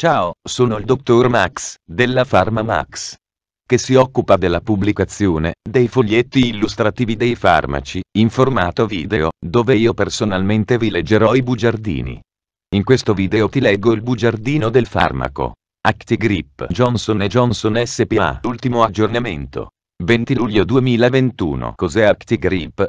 Ciao, sono il dottor Max, della Pharma Max che si occupa della pubblicazione dei foglietti illustrativi dei farmaci, in formato video, dove io personalmente vi leggerò i bugiardini. In questo video ti leggo il bugiardino del farmaco. ActiGrip Johnson Johnson SPA Ultimo aggiornamento. 20 luglio 2021 Cos'è ActiGrip?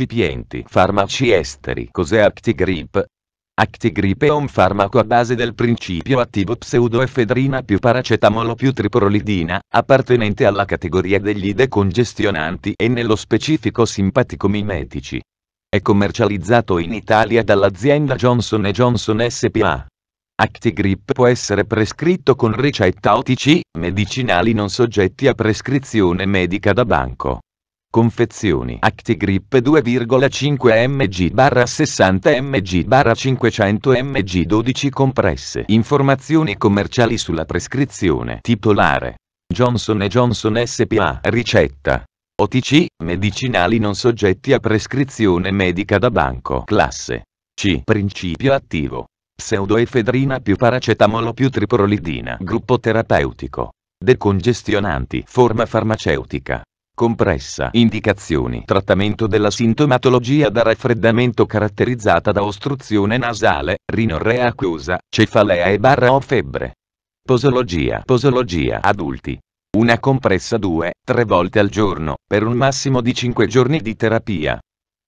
incipienti farmaci esteri. Cos'è Actigrip? Actigrip è un farmaco a base del principio attivo pseudoefedrina più paracetamolo più triprolidina, appartenente alla categoria degli decongestionanti e nello specifico simpaticomimetici. È commercializzato in Italia dall'azienda Johnson Johnson SPA. Actigrip può essere prescritto con ricetta OTC, medicinali non soggetti a prescrizione medica da banco. Confezioni ActiGrip 2,5 mg 60 mg 500 mg 12 compresse. Informazioni commerciali sulla prescrizione. Titolare. Johnson Johnson SPA. Ricetta. OTC, medicinali non soggetti a prescrizione medica da banco. Classe. C. Principio attivo. Pseudoefedrina più paracetamolo più triprolidina. Gruppo terapeutico. Decongestionanti. Forma farmaceutica compressa indicazioni trattamento della sintomatologia da raffreddamento caratterizzata da ostruzione nasale, rinorrea acquosa, cefalea e barra o febbre. Posologia Posologia adulti. Una compressa 2-3 volte al giorno, per un massimo di 5 giorni di terapia.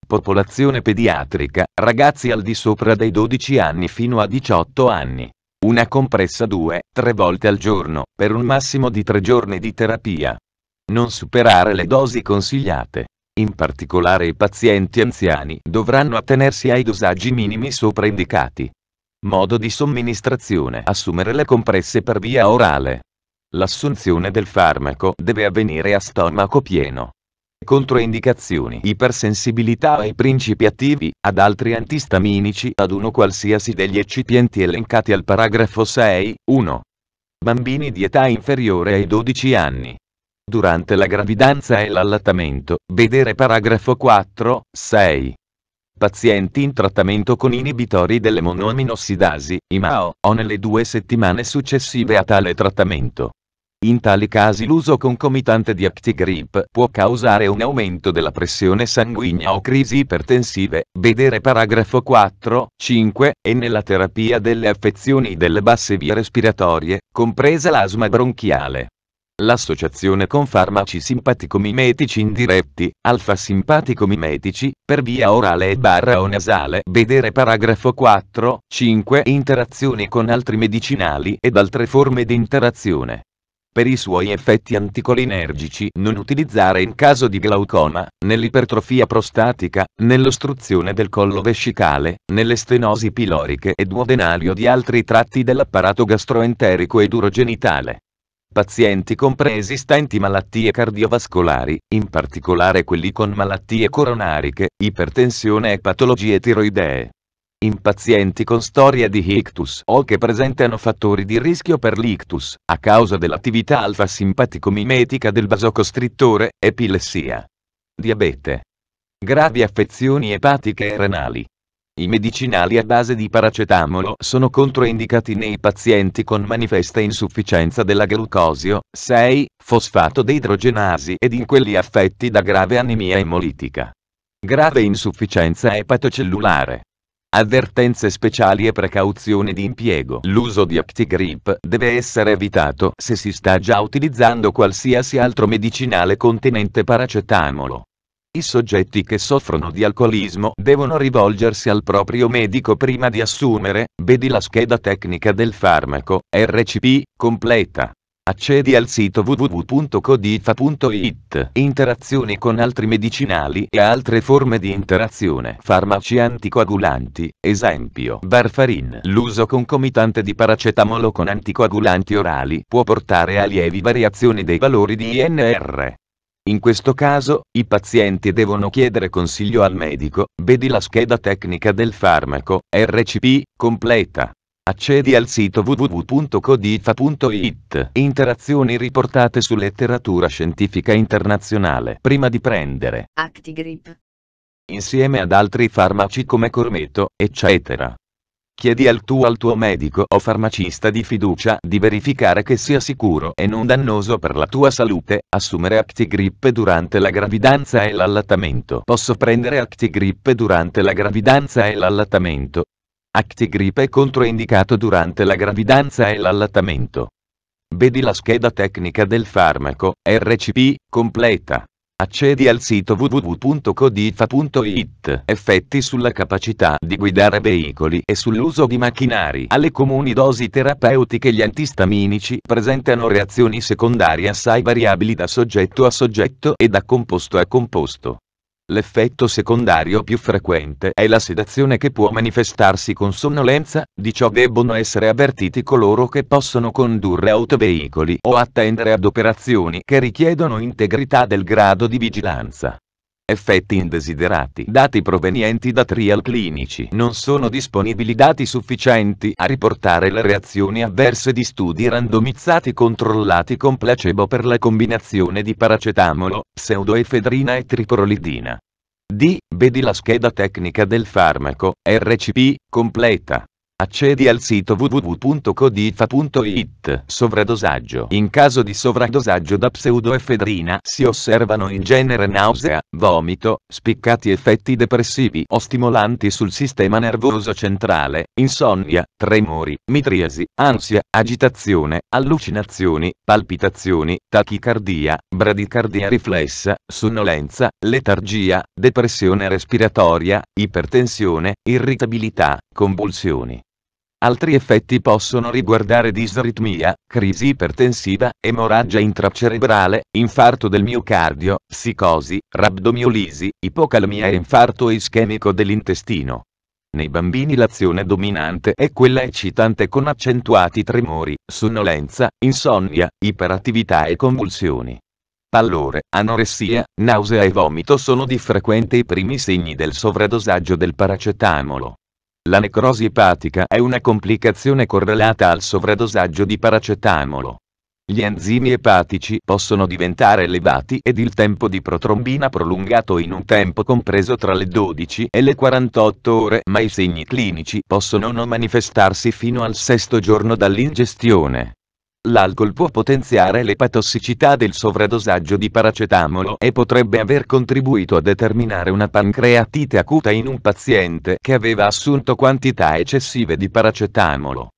Popolazione pediatrica, ragazzi al di sopra dei 12 anni fino a 18 anni. Una compressa 2-3 volte al giorno, per un massimo di 3 giorni di terapia. Non superare le dosi consigliate. In particolare i pazienti anziani dovranno attenersi ai dosaggi minimi sopraindicati. Modo di somministrazione. Assumere le compresse per via orale. L'assunzione del farmaco deve avvenire a stomaco pieno. Controindicazioni. Ipersensibilità ai principi attivi, ad altri antistaminici, ad uno qualsiasi degli eccipienti elencati al paragrafo 6, 1. Bambini di età inferiore ai 12 anni durante la gravidanza e l'allattamento, vedere paragrafo 4, 6. Pazienti in trattamento con inibitori delle monoaminossidasi, IMAO, o nelle due settimane successive a tale trattamento. In tali casi l'uso concomitante di Actigrip può causare un aumento della pressione sanguigna o crisi ipertensive, vedere paragrafo 4, 5, e nella terapia delle affezioni delle basse vie respiratorie, compresa l'asma bronchiale. L'associazione con farmaci simpatico-mimetici indiretti, alfa-simpatico-mimetici, per via orale e barra o nasale. Vedere paragrafo 4, 5 interazioni con altri medicinali ed altre forme di interazione. Per i suoi effetti anticolinergici non utilizzare in caso di glaucoma, nell'ipertrofia prostatica, nell'ostruzione del collo vescicale, nelle stenosi piloriche e duodenali o di altri tratti dell'apparato gastroenterico ed urogenitale pazienti con preesistenti malattie cardiovascolari, in particolare quelli con malattie coronariche, ipertensione e patologie tiroidee. In pazienti con storia di ictus o che presentano fattori di rischio per l'ictus, a causa dell'attività alfa simpatico-mimetica del vasocostrittore, epilessia. Diabete. Gravi affezioni epatiche e renali. I medicinali a base di paracetamolo sono controindicati nei pazienti con manifesta insufficienza della glucosio, 6, fosfato deidrogenasi ed in quelli affetti da grave anemia emolitica. Grave insufficienza epatocellulare. Avvertenze speciali e precauzioni di impiego. L'uso di Actigrip deve essere evitato se si sta già utilizzando qualsiasi altro medicinale contenente paracetamolo. I soggetti che soffrono di alcolismo devono rivolgersi al proprio medico prima di assumere, vedi la scheda tecnica del farmaco, RCP, completa. Accedi al sito www.codifa.it. Interazioni con altri medicinali e altre forme di interazione. Farmaci anticoagulanti, esempio Barfarin. L'uso concomitante di paracetamolo con anticoagulanti orali può portare a lievi variazioni dei valori di INR. In questo caso, i pazienti devono chiedere consiglio al medico, vedi la scheda tecnica del farmaco, RCP, completa. Accedi al sito www.codifa.it. Interazioni riportate su letteratura scientifica internazionale. Prima di prendere Actigrip. Insieme ad altri farmaci come Cormeto, eccetera. Chiedi al tuo, al tuo medico o farmacista di fiducia di verificare che sia sicuro e non dannoso per la tua salute assumere ActiGrip durante la gravidanza e l'allattamento. Posso prendere ActiGrip durante la gravidanza e l'allattamento? ActiGrip è controindicato durante la gravidanza e l'allattamento. Vedi la scheda tecnica del farmaco, RCP, completa accedi al sito www.codifa.it. Effetti sulla capacità di guidare veicoli e sull'uso di macchinari. Alle comuni dosi terapeutiche gli antistaminici presentano reazioni secondarie assai variabili da soggetto a soggetto e da composto a composto. L'effetto secondario più frequente è la sedazione che può manifestarsi con sonnolenza, di ciò debbono essere avvertiti coloro che possono condurre autoveicoli o attendere ad operazioni che richiedono integrità del grado di vigilanza. Effetti indesiderati. Dati provenienti da trial clinici. Non sono disponibili dati sufficienti a riportare le reazioni avverse di studi randomizzati controllati con placebo per la combinazione di paracetamolo, pseudoefedrina e triprolidina. D. Vedi la scheda tecnica del farmaco, RCP, completa. Accedi al sito www.codifa.it. Sovradosaggio. In caso di sovradosaggio da pseudoefedrina si osservano in genere nausea, vomito, spiccati effetti depressivi o stimolanti sul sistema nervoso centrale, insonnia, tremori, mitriasi, ansia, agitazione, allucinazioni, palpitazioni, tachicardia, bradicardia riflessa, sonnolenza, letargia, depressione respiratoria, ipertensione, irritabilità, convulsioni. Altri effetti possono riguardare disritmia, crisi ipertensiva, emorragia intracerebrale, infarto del miocardio, psicosi, rabdomiolisi, ipocalmia e infarto ischemico dell'intestino. Nei bambini l'azione dominante è quella eccitante con accentuati tremori, sonnolenza, insonnia, iperattività e convulsioni. Pallore, anoressia, nausea e vomito sono di frequente i primi segni del sovradosaggio del paracetamolo. La necrosi epatica è una complicazione correlata al sovradosaggio di paracetamolo. Gli enzimi epatici possono diventare elevati ed il tempo di protrombina prolungato in un tempo compreso tra le 12 e le 48 ore, ma i segni clinici possono non manifestarsi fino al sesto giorno dall'ingestione. L'alcol può potenziare l'epatossicità del sovradosaggio di paracetamolo e potrebbe aver contribuito a determinare una pancreatite acuta in un paziente che aveva assunto quantità eccessive di paracetamolo.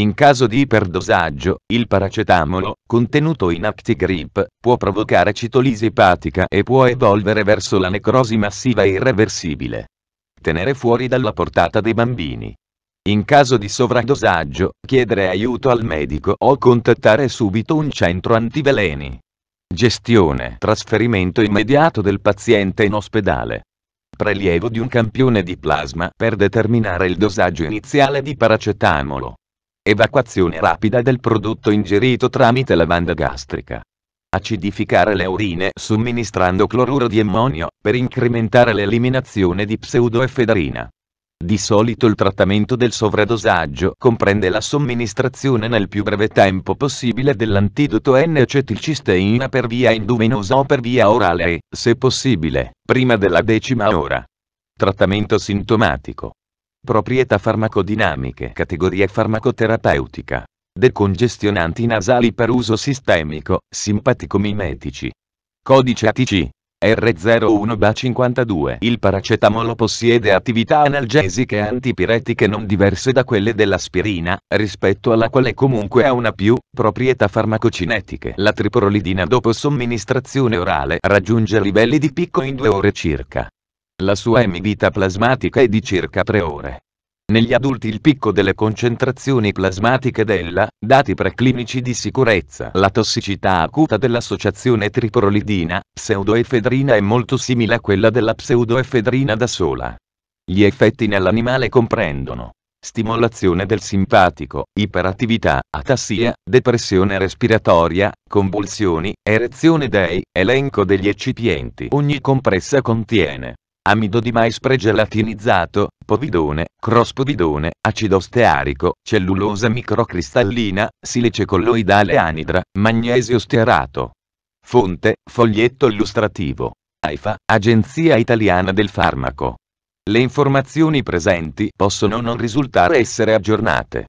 In caso di iperdosaggio, il paracetamolo, contenuto in Actigrip, può provocare citolisi epatica e può evolvere verso la necrosi massiva irreversibile. Tenere fuori dalla portata dei bambini. In caso di sovradosaggio, chiedere aiuto al medico o contattare subito un centro antiveleni. Gestione Trasferimento immediato del paziente in ospedale. Prelievo di un campione di plasma per determinare il dosaggio iniziale di paracetamolo. Evacuazione rapida del prodotto ingerito tramite lavanda gastrica. Acidificare le urine somministrando cloruro di ammonio per incrementare l'eliminazione di pseudoefedrina. Di solito il trattamento del sovradosaggio comprende la somministrazione nel più breve tempo possibile dell'antidoto N-acetilcisteina per via endovenosa o per via orale e, se possibile, prima della decima ora. Trattamento sintomatico. Proprietà farmacodinamiche Categoria farmacoterapeutica. Decongestionanti nasali per uso sistemico, simpatico mimetici. Codice ATC R01-52. Il paracetamolo possiede attività analgesiche e antipiretiche non diverse da quelle dell'aspirina, rispetto alla quale comunque ha una più proprietà farmacocinetiche. La triprolidina dopo somministrazione orale raggiunge livelli di picco in due ore circa. La sua emivita plasmatica è di circa 3 ore. Negli adulti il picco delle concentrazioni plasmatiche della, dati preclinici di sicurezza. La tossicità acuta dell'associazione triprolidina, pseudoefedrina è molto simile a quella della pseudoefedrina da sola. Gli effetti nell'animale comprendono stimolazione del simpatico, iperattività, atassia, depressione respiratoria, convulsioni, erezione dei, elenco degli eccipienti. Ogni compressa contiene amido di mais pregelatinizzato, povidone, cross acido stearico, cellulosa microcristallina, silice colloidale anidra, magnesio stearato. Fonte, foglietto illustrativo. AIFA, Agenzia Italiana del Farmaco. Le informazioni presenti possono non risultare essere aggiornate.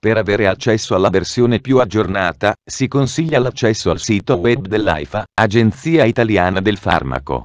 Per avere accesso alla versione più aggiornata, si consiglia l'accesso al sito web dell'AIFA, Agenzia Italiana del Farmaco.